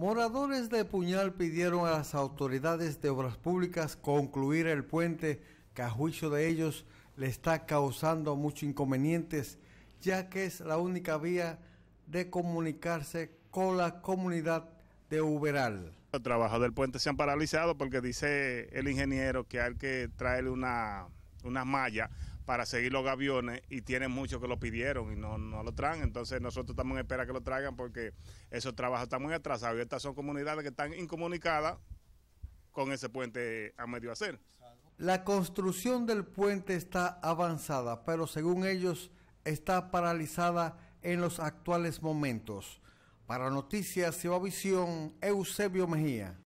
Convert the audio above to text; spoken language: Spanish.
Moradores de Puñal pidieron a las autoridades de Obras Públicas concluir el puente que a juicio de ellos le está causando muchos inconvenientes, ya que es la única vía de comunicarse con la comunidad de Uberal. Los trabajos del puente se han paralizado porque dice el ingeniero que hay que traerle una, una malla para seguir los aviones, y tienen muchos que lo pidieron y no, no lo traen. Entonces nosotros estamos en espera que lo traigan porque esos trabajos están muy atrasados y estas son comunidades que están incomunicadas con ese puente a medio hacer. La construcción del puente está avanzada, pero según ellos está paralizada en los actuales momentos. Para Noticias visión Eusebio Mejía.